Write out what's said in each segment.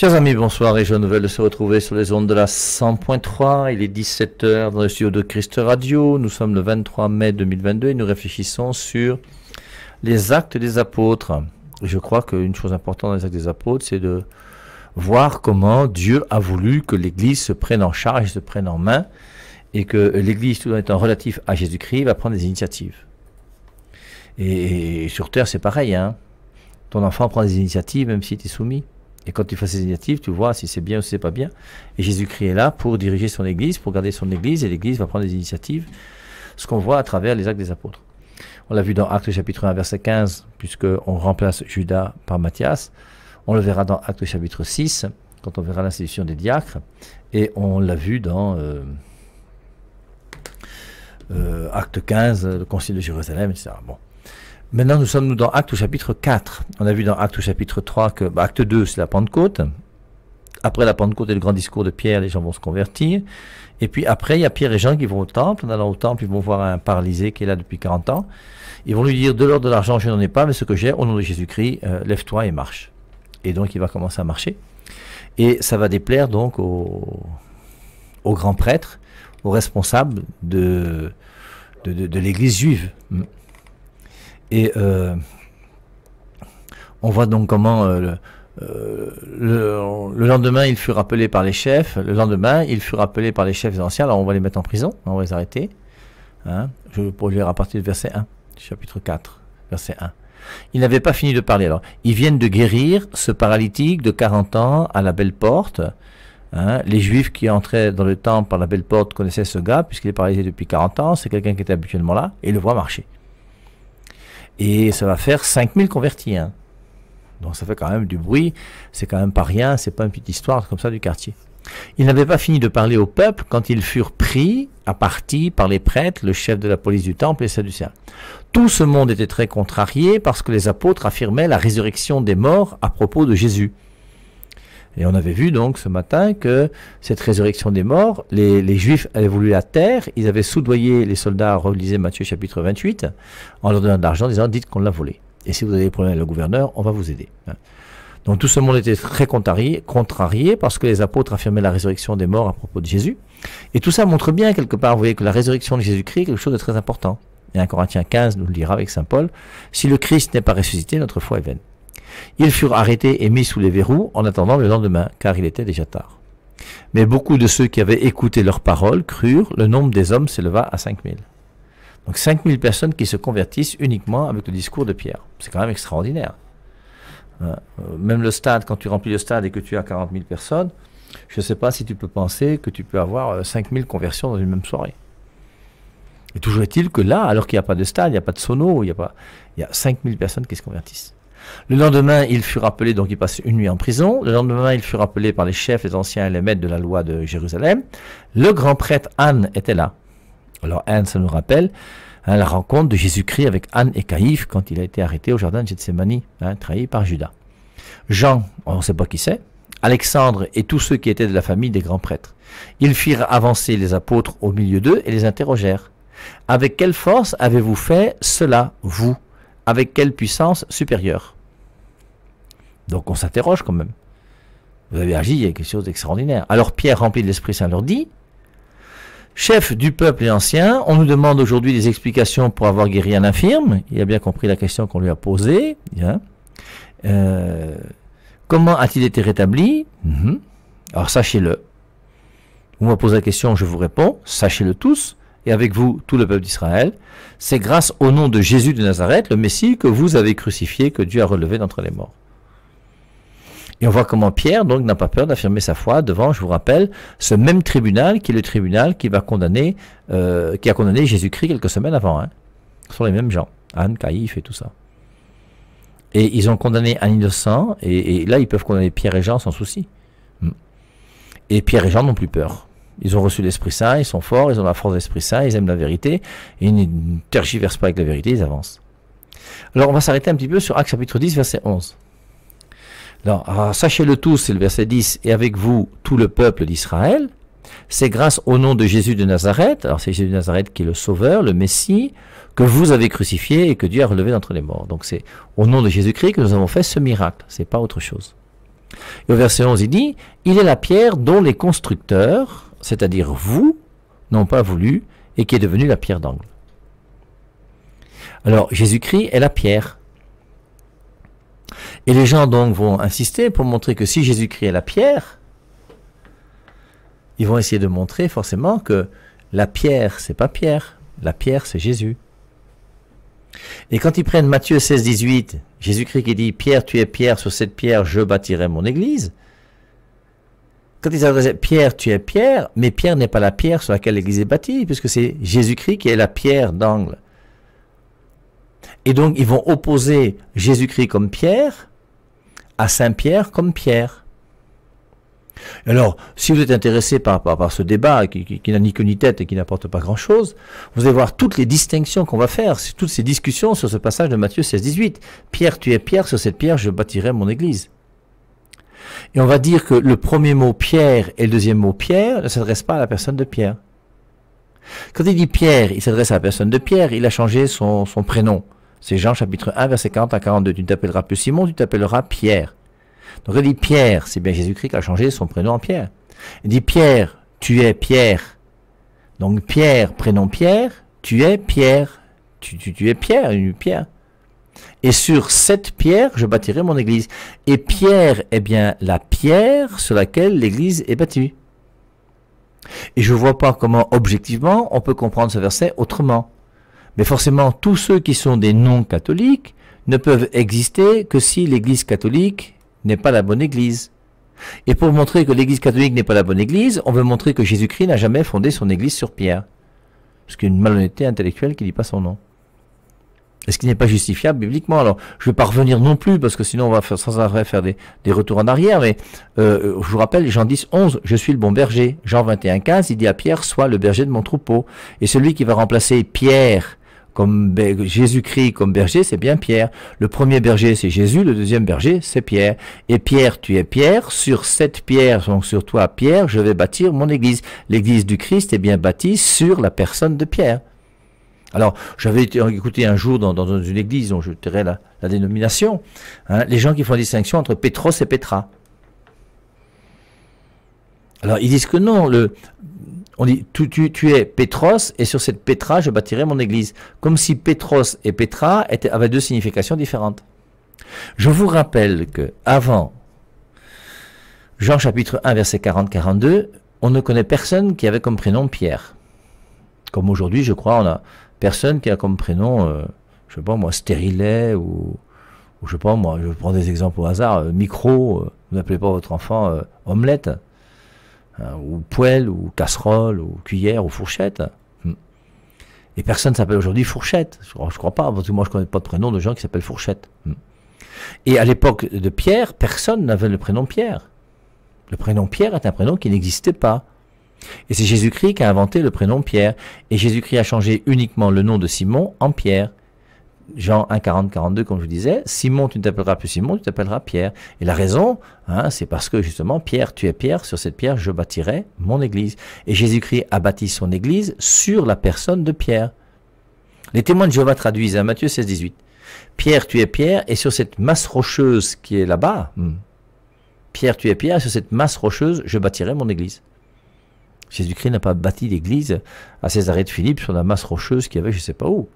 Chers amis, bonsoir et je nouvelle de se retrouver sur les ondes de la 100.3. Il est 17h dans le studio de Christ Radio. Nous sommes le 23 mai 2022 et nous réfléchissons sur les actes des apôtres. je crois qu'une chose importante dans les actes des apôtres, c'est de voir comment Dieu a voulu que l'Église se prenne en charge, se prenne en main et que l'Église, tout en étant relative à Jésus-Christ, va prendre des initiatives. Et, sur Terre, c'est pareil. Hein. Ton enfant prend des initiatives même s'il est soumis. Et quand tu fais ces initiatives, tu vois si c'est bien ou si c'est pas bien. Et Jésus-Christ est là pour diriger son Église, pour garder son Église, et l'Église va prendre des initiatives, ce qu'on voit à travers les actes des apôtres. On l'a vu dans Actes chapitre 1, verset 15, puisqu'on remplace Judas par Matthias. On le verra dans Actes chapitre 6, quand on verra l'institution des diacres. Et on l'a vu dans euh, euh, Acte 15, le Concile de Jérusalem, etc. Bon. Maintenant, nous sommes dans Acte au chapitre 4. On a vu dans Acte au chapitre 3 que bah, Acte 2, c'est la Pentecôte. Après la Pentecôte et le grand discours de Pierre, les gens vont se convertir. Et puis après, il y a Pierre et Jean qui vont au temple. En allant au temple, ils vont voir un paralysé qui est là depuis 40 ans. Ils vont lui dire, de l'or de l'argent, je n'en ai pas, mais ce que j'ai, au nom de Jésus-Christ, euh, lève-toi et marche. Et donc, il va commencer à marcher. Et ça va déplaire donc aux au grands prêtres, aux responsables de, de, de, de l'église juive. Mm. Et euh, on voit donc comment euh, euh, le, le, lendemain, il fut rappelé par les chefs. Le lendemain, il fut rappelé par les chefs anciens. Alors, on va les mettre en prison, on va les arrêter. Hein. je vais lire à partir du verset 1, chapitre 4, verset 1. Il n'avait pas fini de parler. Alors, ils viennent de guérir ce paralytique de 40 ans à la belle porte. Hein, les juifs qui entraient dans le temple par la belle porte connaissaient ce gars, puisqu'il est paralysé depuis 40 ans, c'est quelqu'un qui était habituellement là, et le voit marcher. Et ça va faire 5000 convertis. Hein. Donc ça fait quand même du bruit, c'est quand même pas rien, c'est pas une petite histoire comme ça du quartier. Ils n'avaient pas fini de parler au peuple quand ils furent pris à partie par les prêtres, le chef de la police du temple et les Sadducéens. Tout ce monde était très contrarié parce que les apôtres affirmaient la résurrection des morts à propos de Jésus. Et on avait vu donc ce matin que cette résurrection des morts, les, Juifs avaient voulu la terre, ils avaient soudoyé les soldats, relisez Matthieu chapitre 28, en leur donnant de l'argent, en disant dites qu'on l'a volé. Et si vous avez des problèmes avec le gouverneur, on va vous aider. Donc tout ce monde était très contrarié, contrarié parce que les apôtres affirmaient la résurrection des morts à propos de Jésus. Et tout ça montre bien quelque part, vous voyez, que la résurrection de Jésus-Christ est quelque chose de très important. Et un Corinthiens 15 nous le dira avec Saint Paul, si le Christ n'est pas ressuscité, notre foi est vaine. Ils furent arrêtés et mis sous les verrous en attendant le lendemain, car il était déjà tard. Mais beaucoup de ceux qui avaient écouté leurs paroles crurent, le nombre des hommes s'éleva à 5000. Donc 5000 personnes qui se convertissent uniquement avec le discours de Pierre. C'est quand même extraordinaire. Hein, euh, même le stade, quand tu remplis le stade et que tu as 40 000 personnes, je ne sais pas si tu peux penser que tu peux avoir 5000 euh, conversions dans une même soirée. Et toujours est-il que là, alors qu'il n'y a pas de stade, il n'y a pas de sono, il y a, pas, il y a 5000 personnes qui se convertissent. Le lendemain, il fut rappelé, donc il passait une nuit en prison. Le lendemain, il fut rappelé par les chefs, les anciens et les maîtres de la loi de Jérusalem. Le grand prêtre Anne était là. Alors Anne, ça nous rappelle hein, la rencontre de Jésus-Christ avec Anne et Caïphe quand il a été arrêté au jardin de Gethsemane, hein, trahi par Judas. Jean, on ne sait pas qui c'est, Alexandre et tous ceux qui étaient de la famille des grands prêtres. Ils firent avancer les apôtres au milieu d'eux et les interrogèrent. Avec quelle force avez-vous fait cela, vous Avec quelle puissance supérieure donc on s'interroge quand même. Vous avez agi, il y a quelque chose d'extraordinaire. Alors Pierre, rempli de l'Esprit Saint, leur dit, Chef du peuple et ancien, on nous demande aujourd'hui des explications pour avoir guéri un infirme. Il a bien compris la question qu'on lui a posée. Euh, comment a-t-il été rétabli mhm. Alors sachez-le. On me pose la question, je vous réponds. Sachez-le tous, et avec vous tout le peuple d'Israël. C'est grâce au nom de Jésus de Nazareth, le Messie, que vous avez crucifié, que Dieu a relevé d'entre les morts. Et on voit comment Pierre, donc, n'a pas peur d'affirmer sa foi devant, je vous rappelle, ce même tribunal qui est le tribunal qui va condamner, euh, qui a condamné Jésus-Christ quelques semaines avant. Ce hein, sont les mêmes gens, Anne, Caïphe et tout ça. Et ils ont condamné un innocent, et, là, ils peuvent condamner Pierre et Jean sans souci. Hmm. Et Pierre et Jean n'ont plus peur. Ils ont reçu l'Esprit Saint, ils sont forts, ils ont la force de l'Esprit Saint, ils aiment la vérité, et ils ne tergiversent pas avec la vérité, ils avancent. Alors on va s'arrêter un petit peu sur Acte chapitre 10, verset 11. Ah, sachez-le tout, c'est le verset 10, et avec vous tout le peuple d'Israël. C'est grâce au nom de Jésus de Nazareth, alors c'est Jésus de Nazareth qui est le Sauveur, le Messie, que vous avez crucifié et que Dieu a relevé d'entre les morts. Donc c'est au nom de Jésus-Christ que nous avons fait ce miracle, c'est pas autre chose. Et au verset 11, il dit, il est la pierre dont les constructeurs, c'est-à-dire vous, n'ont pas voulu, et qui est devenue la pierre d'angle. Alors Jésus-Christ est la pierre. Et les gens donc vont insister pour montrer que si Jésus-Christ est la pierre, ils vont essayer de montrer forcément que la pierre, c'est pas Pierre, la pierre, c'est Jésus. Et quand ils prennent Matthieu 16, 18, Jésus-Christ qui dit Pierre, tu es Pierre, sur cette pierre, je bâtirai mon église. Quand ils adressaient Pierre, tu es Pierre, mais Pierre n'est pas la pierre sur laquelle l'église est bâtie, puisque c'est Jésus-Christ qui est la pierre d'angle. Et donc, ils vont opposer Jésus-Christ comme Pierre à Saint-Pierre comme Pierre. Alors, si vous êtes intéressé par, par, ce débat qui, n'a ni queue ni tête et qui n'apporte pas grand-chose, vous allez voir toutes les distinctions qu'on va faire, toutes ces discussions sur ce passage de Matthieu 16-18. Pierre, tu es Pierre, sur cette pierre je bâtirai mon église. Et on va dire que le premier mot Pierre et le deuxième mot Pierre ne s'adressent pas à la personne de Pierre. Quand il dit Pierre, il s'adresse à la personne de Pierre, il a changé son prénom. C'est Jean chapitre 1, verset 40 à 42. Tu t'appelleras plus Simon, tu t'appelleras Pierre. Donc il dit Pierre, c'est bien Jésus-Christ qui a changé son prénom en Pierre. Il dit Pierre, tu es Pierre. Donc Pierre, prénom Pierre, tu es Pierre. Tu, tu, tu es Pierre, une pierre. Et sur cette pierre, je bâtirai mon église. Et Pierre est bien la pierre sur laquelle l'église est bâtie. Et je ne vois pas comment, objectivement, on peut comprendre ce verset autrement. Mais forcément, tous ceux qui sont des non-catholiques ne peuvent exister que si l'Église catholique n'est pas la bonne Église. Et pour montrer que l'Église catholique n'est pas la bonne Église, on veut montrer que Jésus-Christ n'a jamais fondé son Église sur Pierre. Ce qui une malhonnêteté intellectuelle qui dit pas son nom. est ce qui n'est pas justifiable bibliquement. Alors, je ne vais pas revenir non plus, parce que sinon on va faire, sans arrêt faire des, retours en arrière, mais euh, je vous rappelle, Jean 10, 11, je suis le bon berger. Jean 21, 15, il dit à Pierre, sois le berger de mon troupeau. Et celui qui va remplacer Pierre comme Jésus-Christ comme berger, c'est bien Pierre. Le premier berger, c'est Jésus. Le deuxième berger, c'est Pierre. Et Pierre, tu es Pierre. Sur cette pierre, donc sur toi, Pierre, je vais bâtir mon église. L'église du Christ est bien bâtie sur la personne de Pierre. Alors, j'avais écouté un jour dans, une église, dont je dirais la, dénomination, hein, les gens qui font la distinction entre Pétros et Petra. Alors, ils disent que non, le, on dit tu, tu, es Pétros et sur cette Pétra je bâtirai mon église. Comme si Pétros et Petra étaient, avaient deux significations différentes. Je vous rappelle que avant Jean chapitre 1 verset 40-42, on ne connaît personne qui avait comme prénom Pierre. Comme aujourd'hui, je crois, on a personne qui a comme prénom, euh, je sais pas moi, Stérilet ou, ou, je sais pas moi, je prends des exemples au hasard, euh, Micro, vous euh, n'appelez pas votre enfant Omelette. Euh, ou poêle, ou casserole, ou cuillère, ou fourchette. Hmm. Et personne s'appelle aujourd'hui Fourchette. Je crois, crois pas. Parce que moi, je connais pas de prénom de gens qui s'appellent Fourchette. Hmm. Et à l'époque de Pierre, personne n'avait le prénom Pierre. Le prénom Pierre est un prénom qui n'existait pas. Et c'est Jésus-Christ qui a inventé le prénom Pierre. Et Jésus-Christ a changé uniquement le nom de Simon en Pierre. Jean 1, 40, 42, comme je vous disais, Simon, tu ne t'appelleras plus Simon, tu t'appelleras Pierre. Et la raison, hein, c'est parce que justement, Pierre, tu es Pierre, sur cette pierre, je bâtirai mon église. Et Jésus-Christ a bâti son église sur la personne de Pierre. Les témoins de Jéhovah traduisent à Matthieu 16, 18. Pierre, tu es Pierre, et sur cette masse rocheuse qui est là-bas, hmm. Pierre, tu es Pierre, et sur cette masse rocheuse, je bâtirai mon église. Jésus-Christ n'a pas bâti l'église à Césarée de Philippe sur la masse rocheuse qui avait je ne sais pas où.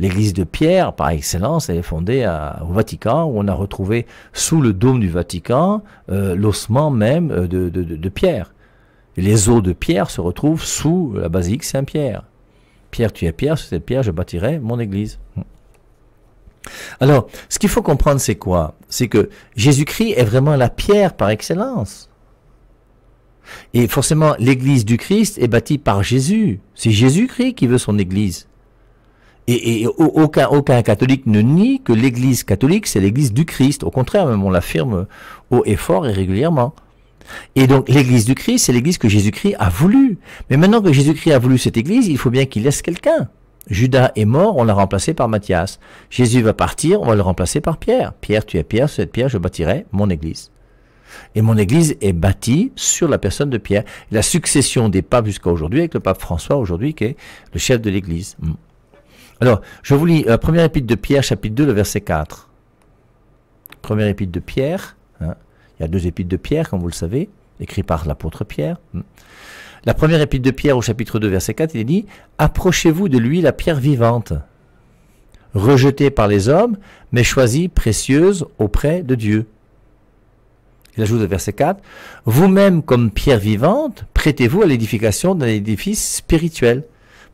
L'église de Pierre, par excellence, elle est fondée au Vatican, où on a retrouvé sous le dôme du Vatican euh, l'ossement même euh, de, Pierre. les os de Pierre se retrouvent sous la basilique Saint-Pierre. Pierre, tu es Pierre, sur cette pierre, je bâtirai mon église. Hmm. Alors, ce qu'il faut comprendre, c'est quoi C'est que Jésus-Christ est vraiment la pierre par excellence. Et forcément, l'église du Christ est bâtie par Jésus. C'est Jésus-Christ qui veut son église. Et, aucun, aucun catholique ne nie que l'Église catholique, c'est l'Église du Christ. Au contraire, même on l'affirme haut et fort et régulièrement. Et donc l'Église du Christ, c'est l'Église que Jésus-Christ a voulu. Mais maintenant que Jésus-Christ a voulu cette Église, il faut bien qu'il laisse quelqu'un. Judas est mort, on l'a remplacé par Matthias. Jésus va partir, on va le remplacer par Pierre. Pierre, tu es Pierre, cette Pierre, je bâtirai mon Église. Et mon Église est bâtie sur la personne de Pierre. La succession des papes jusqu'à aujourd'hui, avec le pape François aujourd'hui, qui est le chef de l'Église. Mm. Alors, je vous lis la euh, première épître de Pierre, chapitre 2, le verset 4. Première épître de Pierre. Hein. Il y a deux épîtres de Pierre, comme vous le savez, écrites par l'apôtre Pierre. Hein. La première épître de Pierre, au chapitre 2, verset 4, il dit Approchez-vous de lui la pierre vivante, rejetée par les hommes, mais choisie précieuse auprès de Dieu. Il ajoute au verset 4 Vous-même, comme pierre vivante, prêtez-vous à l'édification d'un édifice spirituel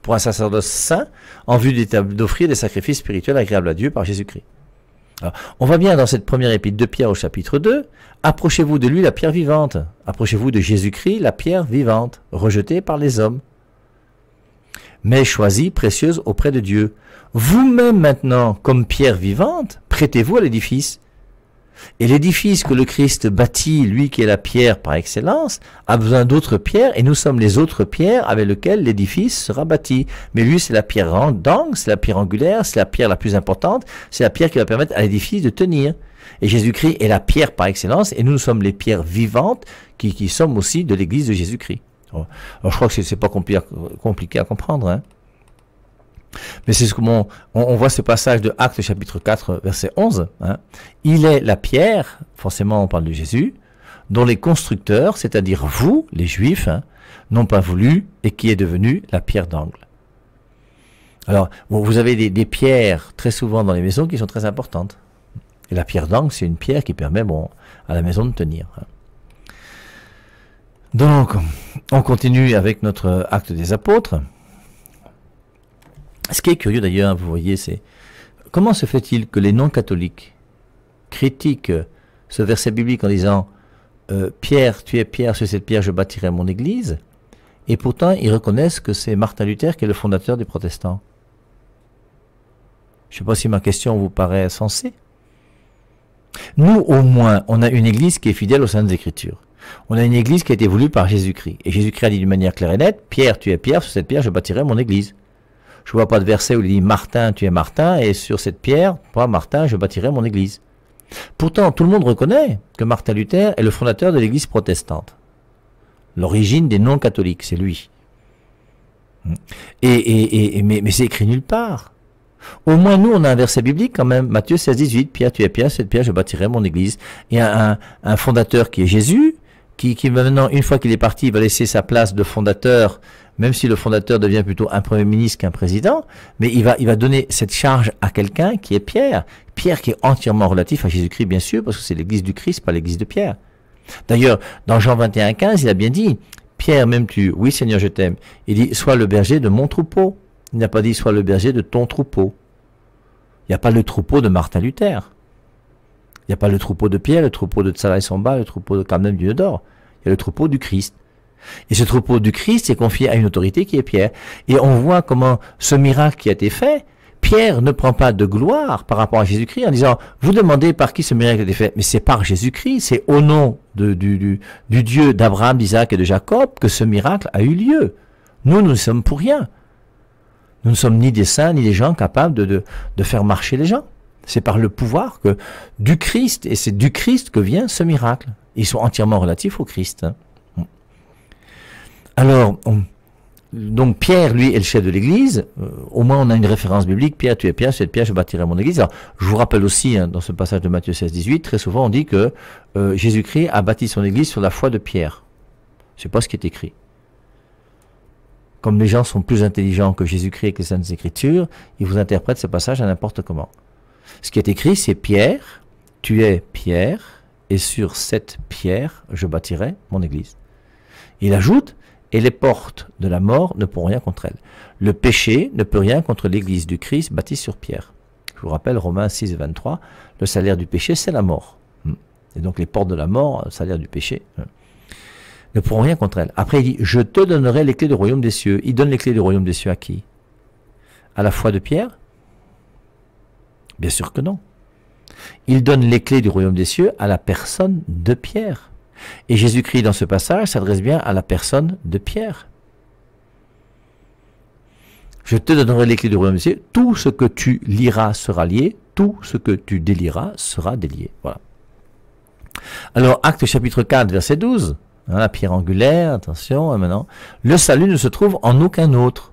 pour un sacerdoce saint en vue d'offrir des sacrifices spirituels agréables à Dieu par Jésus-Christ. On voit bien dans cette première épître de Pierre au chapitre 2, approchez-vous de lui la pierre vivante, approchez-vous de Jésus-Christ la pierre vivante, rejetée par les hommes, mais choisie, précieuse auprès de Dieu. Vous-même maintenant, comme pierre vivante, prêtez-vous à l'édifice et l'édifice que le Christ bâtit, lui qui est la pierre par excellence, a besoin d'autres pierres, et nous sommes les autres pierres avec lesquelles l'édifice sera bâti. Mais lui, c'est la pierre d'angle, c'est la pierre angulaire, c'est la pierre la plus importante, c'est la pierre qui va permettre à l'édifice de tenir. Et Jésus-Christ est la pierre par excellence, et nous, sommes les pierres vivantes qui, qui sommes aussi de l'église de Jésus-Christ. Alors, oh, oh, je crois que ce n'est pas compliqué à comprendre. Hein. Mais c'est ce qu'on on, on, voit ce passage de Actes chapitre 4 verset 11. Hein. Il est la pierre, forcément on parle de Jésus, dont les constructeurs, c'est-à-dire vous, les Juifs, hein, n'ont pas voulu et qui est devenue la pierre d'angle. Alors, vous avez des, pierres très souvent dans les maisons qui sont très importantes. Et la pierre d'angle, c'est une pierre qui permet bon, à la maison de tenir. Hein. Donc, on continue avec notre acte des apôtres. Ce qui est curieux d'ailleurs, vous voyez, c'est comment se fait-il que les non-catholiques critiquent ce verset biblique en disant euh, Pierre, tu es Pierre, sur cette pierre je bâtirai mon église et pourtant ils reconnaissent que c'est Martin Luther qui est le fondateur des protestants. Je ne sais pas si ma question vous paraît sensée. Nous, au moins, on a une Église qui est fidèle aux Saintes Écritures. On a une Église qui a été voulue par Jésus-Christ. Et Jésus-Christ a dit d'une manière claire et nette, Pierre, tu es Pierre, sur cette pierre, je bâtirai mon Église. Je vois pas de verset où il dit Martin, tu es Martin, et sur cette pierre, moi, Martin, je bâtirai mon église. Pourtant, tout le monde reconnaît que Martin Luther est le fondateur de l'église protestante. L'origine des noms catholiques c'est lui. Et, et, et mais, mais c'est écrit nulle part. Au moins, nous, on a un verset biblique quand même. Matthieu 16, 18, Pierre, tu es Pierre, cette Pierre, je bâtirai mon église. Et un, un, un fondateur qui est Jésus, qui, qui maintenant, une fois qu'il est parti, va laisser sa place de fondateur même si le fondateur devient plutôt un premier ministre qu'un président, mais il va, il va donner cette charge à quelqu'un qui est Pierre. Pierre qui est entièrement relatif à Jésus-Christ, bien sûr, parce que c'est l'église du Christ, pas l'église de Pierre. D'ailleurs, dans Jean 21, il a bien dit, Pierre, m'aimes-tu? Oui, Seigneur, je t'aime. Il dit, sois le berger de mon troupeau. Il n'a pas dit, sois le berger de ton troupeau. Il n'y a pas le troupeau de Martin Luther. Il n'y a pas le troupeau de Pierre, le troupeau de tsarai Samba, le troupeau de Carmen Dieu d'Or. Il y a le troupeau du Christ. Et ce troupeau du Christ est confié à une autorité qui est Pierre. Et on voit comment ce miracle qui a été fait, Pierre ne prend pas de gloire par rapport à Jésus-Christ en disant vous demandez par qui ce miracle a été fait, mais c'est par Jésus-Christ, c'est au nom du, Dieu d'Abraham, d'Isaac et de Jacob que ce miracle a eu lieu. Nous, nous ne sommes pour rien. Nous ne sommes ni des saints ni des gens capables de, de faire marcher les gens. C'est par le pouvoir que du Christ et c'est du Christ que vient ce miracle. Ils sont entièrement relatifs au Christ. Hein. Alors, on, donc Pierre, lui, est le chef de l'Église. Euh, au moins, on a une référence biblique. Pierre, tu es Pierre, sur cette Pierre, je bâtirai mon Église. je vous rappelle aussi, hein, dans ce passage de Matthieu 16, 18, très souvent, on dit que euh, Jésus-Christ a bâti son Église sur la foi de Pierre. C'est pas ce qui est écrit. Comme les gens sont plus intelligents que Jésus-Christ et que les Saintes Écritures, ils vous interprètent ce passage à n'importe comment. Ce qui est écrit, c'est Pierre, tu es Pierre, et sur cette pierre, je bâtirai mon Église. Il ajoute, et les portes de la mort ne pourront rien contre elle. Le péché ne peut rien contre l'église du Christ bâtie sur pierre. Je vous rappelle Romains 6, 23, le salaire du péché, c'est la mort. Hmm. Et donc les portes de la mort, le euh, salaire du péché, hein, ne pourront rien contre elle. Après, il dit, je te donnerai les clés du royaume des cieux. Il donne les clés du royaume des cieux à qui À la foi de Pierre Bien sûr que non. Il donne les clés du royaume des cieux à la personne de Pierre. Et Jésus-Christ, dans ce passage, s'adresse bien à la personne de Pierre. Je te donnerai les clés du royaume des Tout ce que tu liras sera lié. Tout ce que tu délieras sera délié. Voilà. Alors, acte chapitre 4, verset 12. Hein, la pierre angulaire, attention, hein, maintenant. Le salut ne se trouve en aucun autre.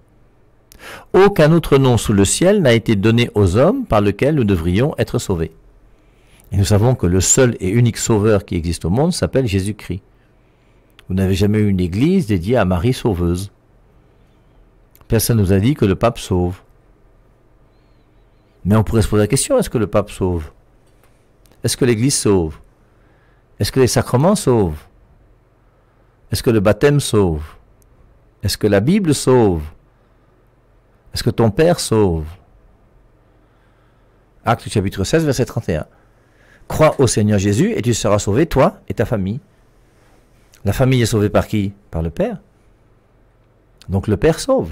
Aucun autre nom sous le ciel n'a été donné aux hommes par lequel nous devrions être sauvés. Et nous savons que le seul et unique sauveur qui existe au monde s'appelle Jésus-Christ. Vous n'avez jamais eu une église dédiée à Marie Sauveuse. Personne ne nous a dit que le pape sauve. Mais on pourrait se poser la question, est-ce que le pape sauve Est-ce que l'église sauve Est-ce que les sacrements sauvent Est-ce que le baptême sauve Est-ce que la Bible sauve Est-ce que ton Père sauve Acte chapitre 16, verset 31. Crois au Seigneur Jésus et tu seras sauvé, toi et ta famille. La famille est sauvée par qui Par le Père. Donc le Père sauve.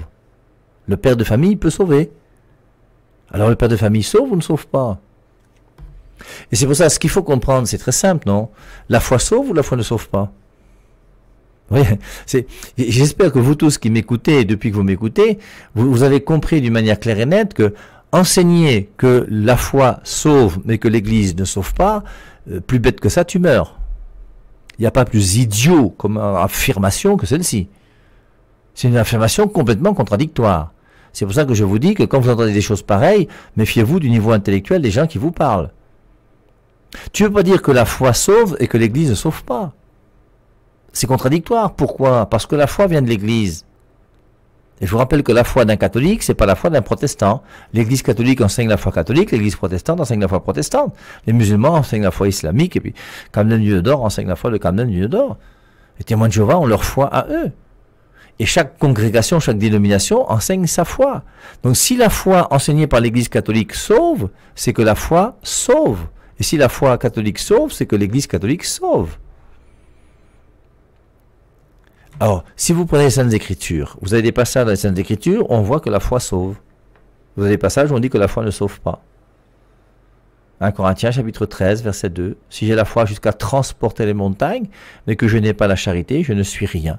Le Père de famille peut sauver. Alors le Père de famille sauve ou ne sauve pas Et c'est pour ça, ce qu'il faut comprendre, c'est très simple, non La foi sauve ou la foi ne sauve pas oui, j'espère que vous tous qui m'écoutez, depuis que vous m'écoutez, vous, avez compris d'une manière claire et nette que enseigner que la foi sauve mais que l'Église ne sauve pas, euh, plus bête que ça, tu meurs. Il n'y a pas plus idiot comme affirmation que celle-ci. C'est une affirmation complètement contradictoire. C'est pour ça que je vous dis que quand vous entendez des choses pareilles, méfiez-vous du niveau intellectuel des gens qui vous parlent. Tu ne veux pas dire que la foi sauve et que l'Église ne sauve pas. C'est contradictoire. Pourquoi Parce que la foi vient de l'Église. Et je vous rappelle que la foi d'un catholique, c'est pas la foi d'un protestant. L'église catholique enseigne la foi catholique, l'église protestante enseigne la foi protestante. Les musulmans enseignent la foi islamique, et puis Camden Dieu d'Or enseigne la foi de Camden Dieu d'Or. Les témoins de Jéhovah ont leur foi à eux. Et chaque congrégation, chaque dénomination enseigne sa foi. Donc si la foi enseignée par l'église catholique sauve, c'est que la foi sauve. Et si la foi catholique sauve, c'est que l'église catholique sauve. Alors, si vous prenez les Saintes Écritures, vous avez des passages dans les Saintes Écritures, on voit que la foi sauve. Vous avez des passages où on dit que la foi ne sauve pas. 1 hein, Corinthiens chapitre 13 verset 2. Si j'ai la foi jusqu'à transporter les montagnes, mais que je n'ai pas la charité, je ne suis rien.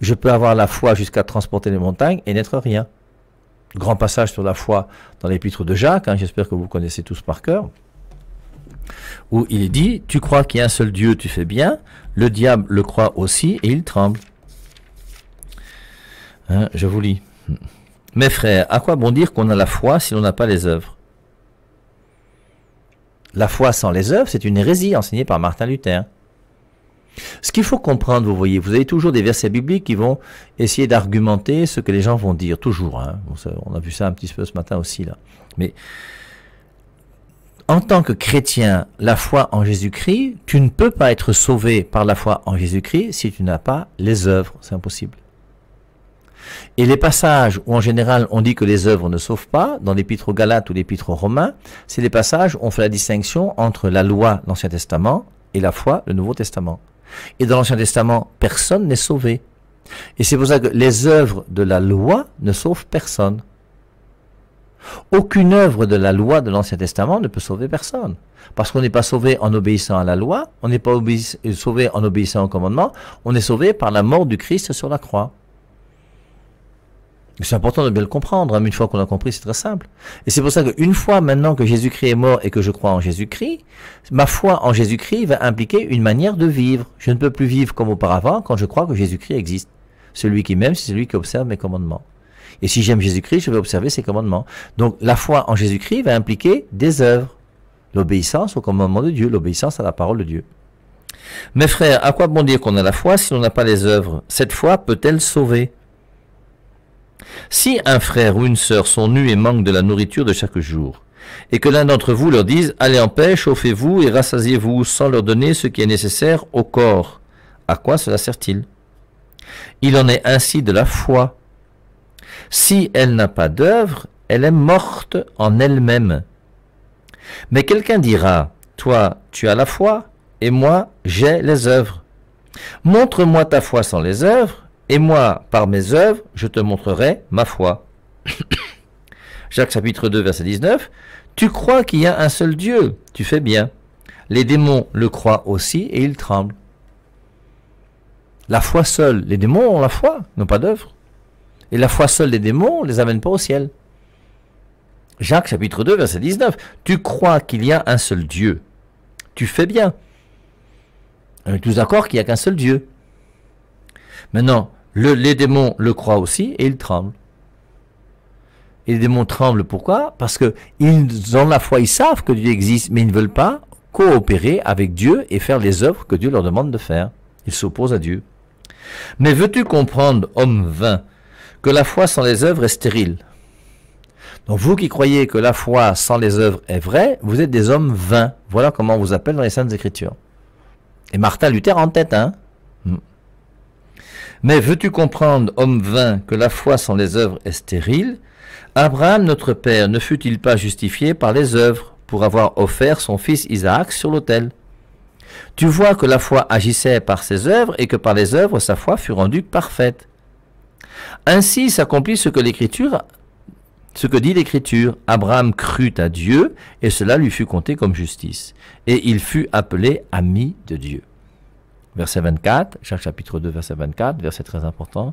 Je peux avoir la foi jusqu'à transporter les montagnes et n'être rien. Grand passage sur la foi dans l'épître de Jacques, hein, j'espère que vous connaissez tous par cœur où il dit, tu crois qu'il y a un seul Dieu, tu fais bien, le diable le croit aussi et il tremble. Hein, je vous lis. Mes frères, à quoi bon dire qu'on a la foi si l'on n'a pas les œuvres La foi sans les œuvres, c'est une hérésie enseignée par Martin Luther. Ce qu'il faut comprendre, vous voyez, vous avez toujours des versets bibliques qui vont essayer d'argumenter ce que les gens vont dire, toujours. Hein. On a vu ça un petit peu ce matin aussi, là. Mais en tant que chrétien, la foi en Jésus-Christ, tu ne peux pas être sauvé par la foi en Jésus-Christ si tu n'as pas les œuvres. C'est impossible. Et les passages où en général on dit que les œuvres ne sauvent pas, dans l'épître aux Galates ou l'épître aux Romains, c'est les passages où on fait la distinction entre la loi, l'Ancien Testament, et la foi, le Nouveau Testament. Et dans l'Ancien Testament, personne n'est sauvé. Et c'est pour ça que les œuvres de la loi ne sauvent personne. Aucune œuvre de la loi de l'Ancien Testament ne peut sauver personne. Parce qu'on n'est pas sauvé en obéissant à la loi, on n'est pas sauvé en obéissant au commandement, on est sauvé par la mort du Christ sur la croix. C'est important de bien le comprendre. Hein, une fois qu'on a compris, c'est très simple. Et c'est pour ça qu'une fois maintenant que Jésus-Christ est mort et que je crois en Jésus-Christ, ma foi en Jésus-Christ va impliquer une manière de vivre. Je ne peux plus vivre comme auparavant quand je crois que Jésus-Christ existe. Celui qui m'aime, c'est celui qui observe mes commandements. Et si j'aime Jésus-Christ, je vais observer ses commandements. Donc la foi en Jésus-Christ va impliquer des œuvres. L'obéissance au commandement de Dieu, l'obéissance à la parole de Dieu. Mes frères, à quoi bon dire qu'on a la foi si on n'a pas les œuvres Cette foi peut-elle sauver Si un frère ou une sœur sont nus et manquent de la nourriture de chaque jour, et que l'un d'entre vous leur dise Allez en paix, chauffez-vous et rassasiez-vous, sans leur donner ce qui est nécessaire au corps, à quoi cela sert-il Il en est ainsi de la foi si elle n'a pas d'œuvre, elle est morte en elle-même. Mais quelqu'un dira, toi, tu as la foi, et moi, j'ai les œuvres. Montre-moi ta foi sans les œuvres, et moi, par mes œuvres, je te montrerai ma foi. Jacques chapitre 2, verset 19, Tu crois qu'il y a un seul Dieu, tu fais bien. Les démons le croient aussi et ils tremblent. La foi seule, les démons ont la foi, n'ont pas d'œuvre. Et la foi seule des démons ne les amène pas au ciel. Jacques chapitre 2 verset 19. Tu crois qu'il y a un seul Dieu. Tu fais bien. On est tous d'accord qu'il n'y a qu'un seul Dieu. Maintenant, les démons le croient aussi et ils tremblent. Et les démons tremblent pourquoi Parce que ont la foi, ils savent que Dieu existe, mais ils ne veulent pas coopérer avec Dieu et faire les œuvres que Dieu leur demande de faire. Ils s'opposent à Dieu. Mais veux-tu comprendre, homme vain, que la foi sans les œuvres est stérile. Donc vous qui croyez que la foi sans les œuvres est vraie, vous êtes des hommes vains. Voilà comment on vous appelle dans les Saintes Écritures. Et Martin Luther en tête, hein hmm. Mais veux-tu comprendre, homme vain, que la foi sans les œuvres est stérile Abraham, notre père, ne fut-il pas justifié par les œuvres pour avoir offert son fils Isaac sur l'autel Tu vois que la foi agissait par ses œuvres et que par les œuvres sa foi fut rendue parfaite. Ainsi s'accomplit ce que l'Écriture, ce que dit l'Écriture. Abraham crut à Dieu et cela lui fut compté comme justice. Et il fut appelé ami de Dieu. Verset 24, chapitre 2, verset 24, verset très important.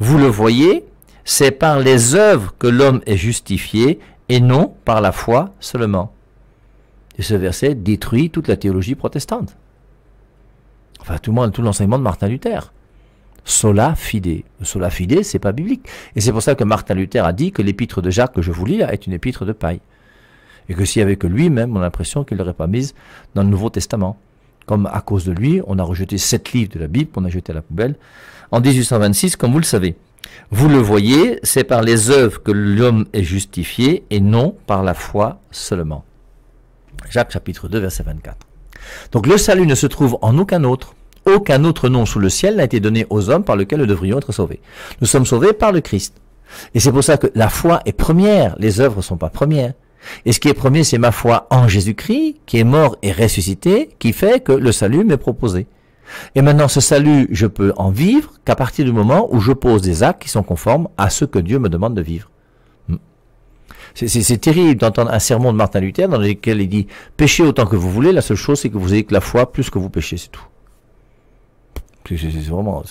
Vous le voyez, c'est par les œuvres que l'homme est justifié et non par la foi seulement. Et ce verset détruit toute la théologie protestante. Enfin, tout le monde, tout l'enseignement de Martin Luther sola fide. sola fide, c'est pas biblique. Et c'est pour ça que Martin Luther a dit que l'épître de Jacques que je vous lis est une épître de paille. Et que s'il y avait que lui-même, on a l'impression qu'il ne l'aurait pas mise dans le Nouveau Testament. Comme à cause de lui, on a rejeté sept livres de la Bible qu'on a jeté à la poubelle en 1826, comme vous le savez. Vous le voyez, c'est par les œuvres que l'homme est justifié et non par la foi seulement. Jacques chapitre 2, verset 24. Donc le salut ne se trouve en aucun autre aucun autre nom sous le ciel n'a été donné aux hommes par lequel nous devrions être sauvés. Nous sommes sauvés par le Christ. Et c'est pour ça que la foi est première, les œuvres ne sont pas premières. Et ce qui est premier, c'est ma foi en Jésus-Christ, qui est mort et ressuscité, qui fait que le salut m'est proposé. Et maintenant, ce salut, je peux en vivre qu'à partir du moment où je pose des actes qui sont conformes à ce que Dieu me demande de vivre. Hmm. C'est terrible d'entendre un sermon de Martin Luther dans lequel il dit ⁇ Péchez autant que vous voulez, la seule chose c'est que vous ayez que la foi plus que vous péchez, c'est tout. C'est vraiment.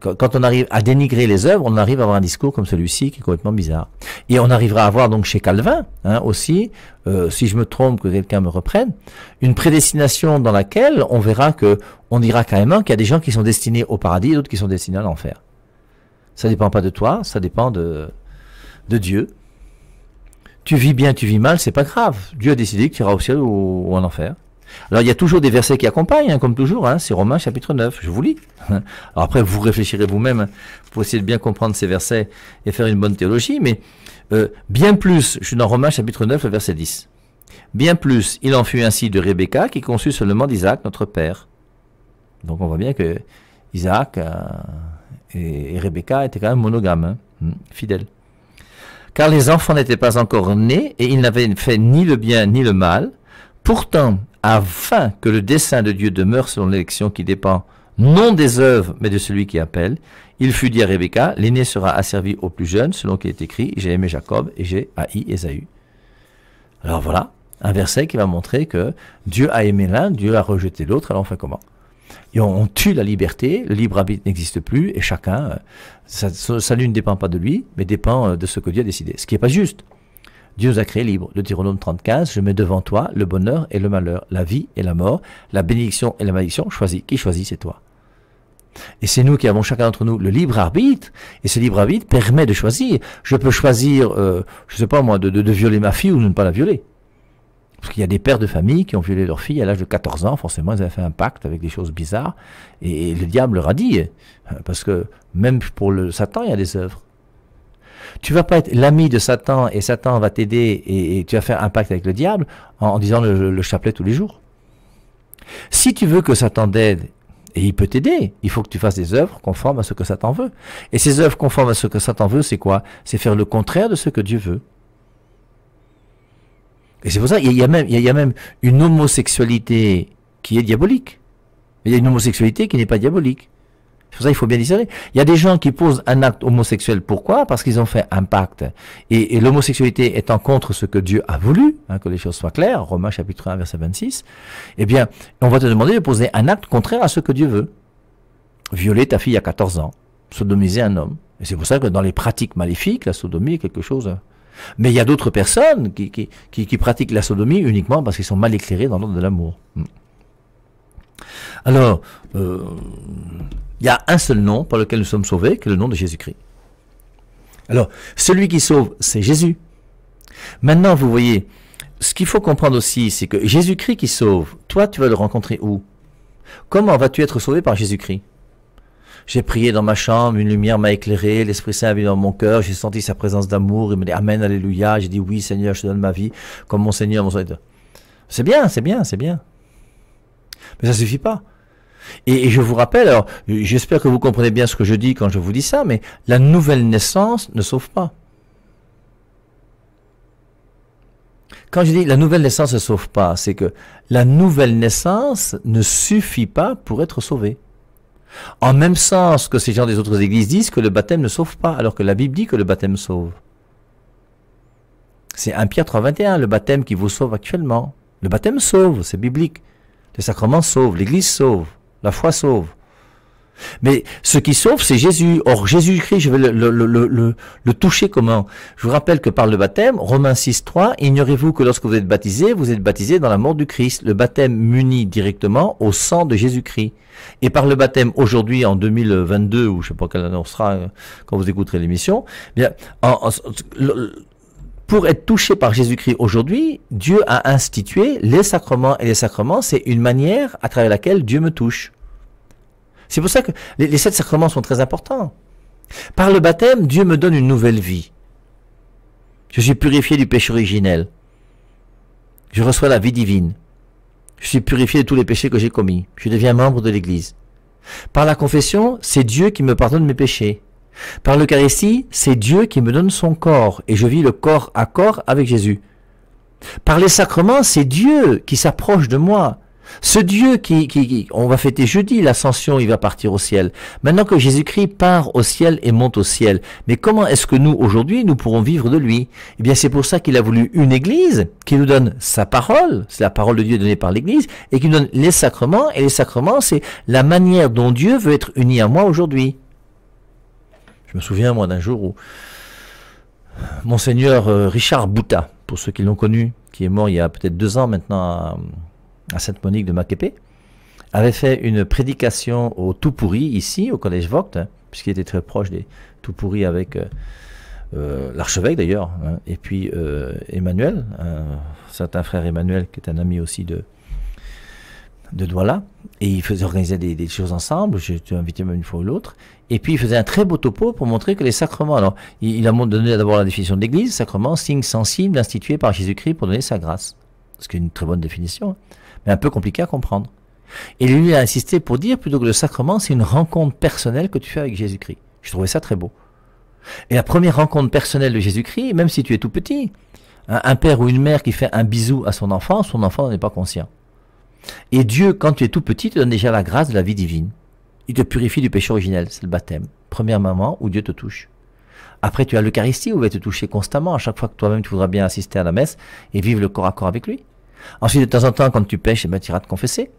quand on arrive à dénigrer les œuvres, on arrive à avoir un discours comme celui-ci qui est complètement bizarre. Et on arrivera à voir donc chez Calvin hein, aussi, euh, si je me trompe, que quelqu'un me reprenne, une prédestination dans laquelle on verra que on dira carrément qu'il y a des gens qui sont destinés au paradis et d'autres qui sont destinés à l'enfer. Ça dépend pas de toi, ça dépend de, de Dieu. Tu vis bien, tu vis mal, c'est pas grave. Dieu a décidé que tu iras au ciel ou en enfer. Alors il y a toujours des versets qui accompagnent, hein, comme toujours, hein, c'est Romains chapitre 9, je vous lis. Alors après, vous réfléchirez vous-même hein, pour essayer de bien comprendre ces versets et faire une bonne théologie, mais euh, bien plus, je suis dans Romains chapitre 9, verset 10. Bien plus, il en fut ainsi de Rebecca qui conçut seulement d'Isaac, notre père. Donc on voit bien que Isaac euh, et, Rebecca étaient quand même monogames, hmm, fidèles. Car les enfants n'étaient pas encore nés et ils n'avaient fait ni le bien ni le mal. Pourtant, afin que le dessein de Dieu demeure selon l'élection qui dépend non des œuvres, mais de celui qui appelle. Il fut dit à Rebecca, l'aîné sera asservi au plus jeune, selon qui est écrit, j'ai aimé Jacob et j'ai haï Ésaü. Alors voilà, un verset qui va montrer que Dieu a aimé l'un, Dieu a rejeté l'autre, alors on fait comment on, tue la liberté, le libre habit n'existe plus, et chacun, sa, sa, ne dépend pas de lui, mais dépend euh, de ce que Dieu a décidé. Ce qui n'est pas juste. Dieu nous a créés libres. Deutéronome 35, je mets devant toi le bonheur et le malheur, la vie et la mort, la bénédiction et la malédiction, choisis. Qui choisit, c'est toi. Et c'est nous qui avons chacun d'entre nous le libre arbitre. Et ce libre arbitre permet de choisir. Je peux choisir, je euh, je sais pas moi, de, violer ma fille ou de ne pas la violer. Parce qu'il y a des pères de famille qui ont violé leur fille à l'âge de 14 ans. Forcément, ils avaient fait un pacte avec des choses bizarres. Et, et le diable leur a dit. Hein, parce que même pour le Satan, il y a des œuvres. Tu vas pas être l'ami de Satan et Satan va t'aider et, tu vas faire un pacte avec le diable en, disant le, chapelet tous les jours. Si tu veux que Satan t'aide, et il peut t'aider, il faut que tu fasses des œuvres conformes à ce que Satan veut. Et ces œuvres conformes à ce que Satan veut, c'est quoi C'est faire le contraire de ce que Dieu veut. Et c'est pour ça qu'il y, y, a même une homosexualité qui est diabolique. Il y a une homosexualité qui n'est pas diabolique pour ça il faut bien discerner. Il y a des gens qui posent un acte homosexuel. Pourquoi Parce qu'ils ont fait un pacte. Et, l'homosexualité étant contre ce que Dieu a voulu, hein, que les choses soient claires, Romains chapitre 1 verset 26, eh bien, on va te demander de poser un acte contraire à ce que Dieu veut. Violer ta fille à 14 ans, sodomiser un homme. Et c'est pour ça que dans les pratiques maléfiques, la sodomie est quelque chose... Hein. Mais il y a d'autres personnes qui, qui, pratiquent la sodomie uniquement parce qu'ils sont mal éclairés dans l'ordre de l'amour. Hmm. Alors, euh, il y a un seul nom par lequel nous sommes sauvés, qui est le nom de Jésus-Christ. Alors, celui qui sauve, c'est Jésus. Maintenant, vous voyez, ce qu'il faut comprendre aussi, c'est que Jésus-Christ qui sauve, toi, tu vas le rencontrer où Comment vas-tu être sauvé par Jésus-Christ J'ai prié dans ma chambre, une lumière m'a éclairé, l'Esprit Saint a venu dans mon cœur, j'ai senti sa présence d'amour, il me dit Amen, Alléluia, j'ai dit oui Seigneur, je te donne ma vie, comme mon Seigneur, mon Seigneur. C'est bien, c'est bien, c'est bien. Mais ça suffit pas. Et, je vous rappelle, alors j'espère que vous comprenez bien ce que je dis quand je vous dis ça, mais la nouvelle naissance ne sauve pas. Quand je dis la nouvelle naissance ne sauve pas, c'est que la nouvelle naissance ne suffit pas pour être sauvée. En même sens que ces gens des autres églises disent que le baptême ne sauve pas, alors que la Bible dit que le baptême sauve. C'est 1 Pierre 3.21, le baptême qui vous sauve actuellement. Le baptême sauve, c'est biblique. Le sacrement sauve, l'Église sauve. La foi sauve. Mais ce qui sauve, c'est Jésus. Or, Jésus-Christ, je vais le, toucher comment Je vous rappelle que par le baptême, Romains 6, 3, ignorez-vous que lorsque vous êtes baptisé, vous êtes baptisé dans la mort du Christ. Le baptême munit directement au sang de Jésus-Christ. Et par le baptême, aujourd'hui, en 2022, ou je ne sais pas quelle année on sera euh, quand vous écouterez l'émission, eh bien, pour être touché par Jésus-Christ aujourd'hui, Dieu a institué les sacrements. Et les sacrements, c'est une manière à travers laquelle Dieu me touche. C'est pour ça que les, sept sacrements sont très importants. Par le baptême, Dieu me donne une nouvelle vie. Je suis purifié du péché originel. Je reçois la vie divine. Je suis purifié de tous les péchés que j'ai commis. Je deviens membre de l'Église. Par la confession, c'est Dieu qui me pardonne mes péchés. Par l'Eucharistie, c'est Dieu qui me donne son corps et je vis le corps à corps avec Jésus. Par les sacrements, c'est Dieu qui s'approche de moi. Ce Dieu qui, on va fêter jeudi l'ascension, il va partir au ciel. Maintenant que Jésus-Christ part au ciel et monte au ciel, mais comment est-ce que nous, aujourd'hui, nous pourrons vivre de lui Eh bien, c'est pour ça qu'il a voulu une Église qui nous donne sa parole, c'est la parole de Dieu donnée par l'Église, et qui nous donne les sacrements, et les sacrements, c'est la manière dont Dieu veut être uni à moi aujourd'hui. Je me souviens, moi, d'un jour où Monseigneur euh, Richard Bouta, pour ceux qui l'ont connu, qui est mort il y a peut-être deux ans maintenant, à à Sainte-Monique de Macépé, avait fait une prédication au tout pourri ici, au collège Vogt, hein, puisqu'il était très proche des tout pourris avec euh, euh, l'archevêque d'ailleurs, hein. et puis euh, Emmanuel, un certain frère Emmanuel qui est un ami aussi de de Douala, et ils faisaient organiser des, choses ensemble, été invité même une fois ou l'autre, et puis il faisait un très beau topo pour montrer que les sacrements, alors il, a donné d'abord la définition de l'Église, sacrement, signe sensible institué par Jésus-Christ pour donner sa grâce, ce qui est une très bonne définition, hein mais un peu compliqué à comprendre. Et lui a insisté pour dire plutôt que le sacrement, c'est une rencontre personnelle que tu fais avec Jésus-Christ. Je trouvais ça très beau. Et la première rencontre personnelle de Jésus-Christ, même si tu es tout petit, hein, un père ou une mère qui fait un bisou à son enfant, son enfant n'en est pas conscient. Et Dieu, quand tu es tout petit, te donne déjà la grâce de la vie divine. Il te purifie du péché originel, c'est le baptême. Première maman où Dieu te touche. Après, tu as l'Eucharistie où il va te toucher constamment à chaque fois que toi-même tu voudras bien assister à la messe et vivre le corps à corps avec lui. Ensuite, de temps en temps, quand tu pêches, eh ben, tu iras te confesser.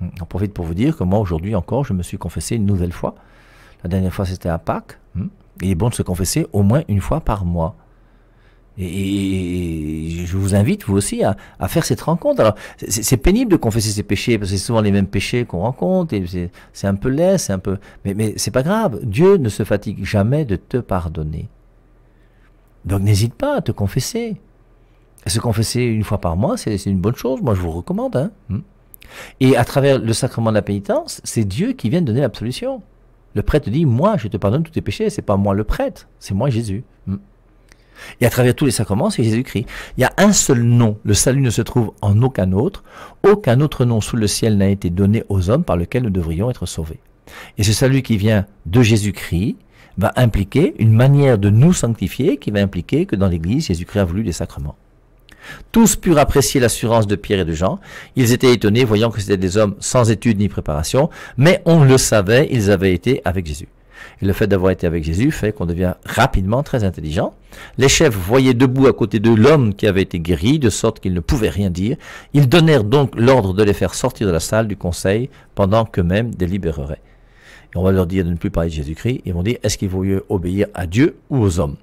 On profite pour vous dire que moi, aujourd'hui encore, je me suis confessé une nouvelle fois. La dernière fois, c'était à Pâques. Hmm. Il est bon de se confesser au moins une fois par mois. Et je vous invite, vous aussi, à, faire cette rencontre. Alors, c'est pénible de confesser ses péchés, parce que c'est souvent les mêmes péchés qu'on rencontre, et c'est un peu laid, c'est un peu... Mais, mais c'est pas grave, Dieu ne se fatigue jamais de te pardonner. Donc n'hésite pas à te confesser se confesser une fois par mois, c'est une bonne chose. Moi, je vous recommande. Hein. Hmm. Et à travers le sacrement de la pénitence, c'est Dieu qui vient donner l'absolution. Le prêtre dit Moi, je te pardonne tous tes péchés. C'est pas moi le prêtre, c'est moi Jésus. Hmm. Et à travers tous les sacrements, c'est Jésus-Christ. Il y a un seul nom. Le salut ne se trouve en aucun autre. Aucun autre nom sous le ciel n'a été donné aux hommes par lequel nous devrions être sauvés. Et ce salut qui vient de Jésus-Christ va impliquer une manière de nous sanctifier qui va impliquer que dans l'Église, Jésus-Christ a voulu des sacrements. Tous purent apprécier l'assurance de Pierre et de Jean. Ils étaient étonnés, voyant que c'était des hommes sans études ni préparation, mais on le savait, ils avaient été avec Jésus. Et le fait d'avoir été avec Jésus fait qu'on devient rapidement très intelligent. Les chefs voyaient debout à côté d'eux l'homme qui avait été guéri, de sorte qu'ils ne pouvaient rien dire. Ils donnèrent donc l'ordre de les faire sortir de la salle du conseil pendant qu'eux-mêmes délibéreraient. on va leur dire de ne plus parler de Jésus-Christ. Ils vont dire, est-ce qu'il vaut mieux obéir à Dieu ou aux hommes